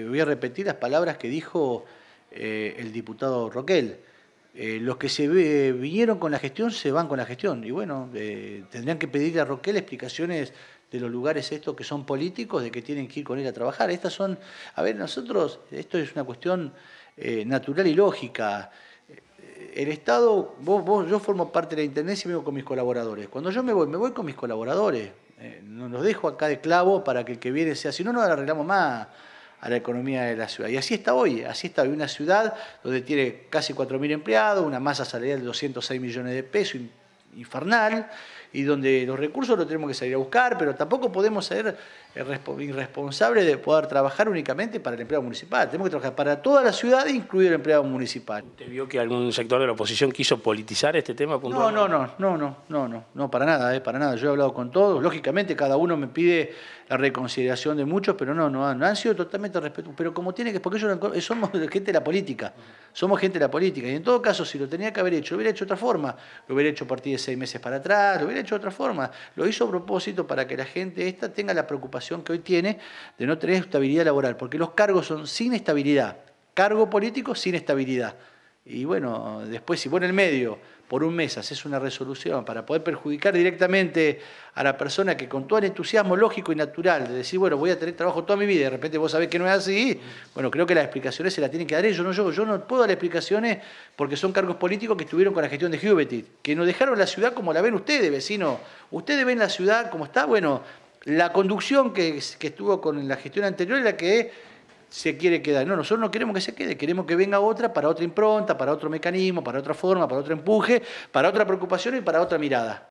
Eh, voy a repetir las palabras que dijo eh, el diputado Roquel. Eh, los que se vinieron con la gestión se van con la gestión. Y bueno, tendrían que pedirle a Roquel explicaciones de los lugares estos que son políticos, de que tienen que ir con él a trabajar. Estas son, a ver, nosotros, esto es una cuestión natural y lógica. El Estado, vos, yo formo parte de la Intendencia y me con mis colaboradores. Cuando yo me voy, me voy con mis colaboradores. no los dejo acá de clavo para que el que viene sea, si no, no arreglamos más a la economía de la ciudad. Y así está hoy, así está hoy una ciudad donde tiene casi 4.000 empleados, una masa salarial de 206 millones de pesos, infernal y donde los recursos los tenemos que salir a buscar, pero tampoco podemos ser eh, irresponsables de poder trabajar únicamente para el empleado municipal. Tenemos que trabajar para toda la ciudad, incluido el empleado municipal. ¿Te vio que algún sector de la oposición quiso politizar este tema? No, no, no, no, no, no, no, no, para nada, es eh, para nada. Yo he hablado con todos. Lógicamente, cada uno me pide la reconsideración de muchos, pero no, no, han sido totalmente respetuosos. Pero como tiene que, porque ellos somos gente de la política. Somos gente de la política. Y en todo caso, si lo tenía que haber hecho, lo hubiera hecho de otra forma. Lo hubiera hecho a partir de seis meses para atrás, lo hubiera hecho de otra forma. Lo hizo a propósito para que la gente esta tenga la preocupación que hoy tiene de no tener estabilidad laboral, porque los cargos son sin estabilidad. Cargo político sin estabilidad. Y bueno, después si vos en el medio, por un mes, haces una resolución para poder perjudicar directamente a la persona que con todo el entusiasmo lógico y natural de decir, bueno, voy a tener trabajo toda mi vida y de repente vos sabés que no es así, bueno, creo que las explicaciones se las tienen que dar ellos, no yo. Yo no puedo dar explicaciones porque son cargos políticos que estuvieron con la gestión de Juventud, que nos dejaron la ciudad como la ven ustedes, vecinos. Ustedes ven la ciudad como está, bueno, la conducción que, que estuvo con la gestión anterior es la que se quiere quedar. No, nosotros no queremos que se quede, queremos que venga otra para otra impronta, para otro mecanismo, para otra forma, para otro empuje, para otra preocupación y para otra mirada.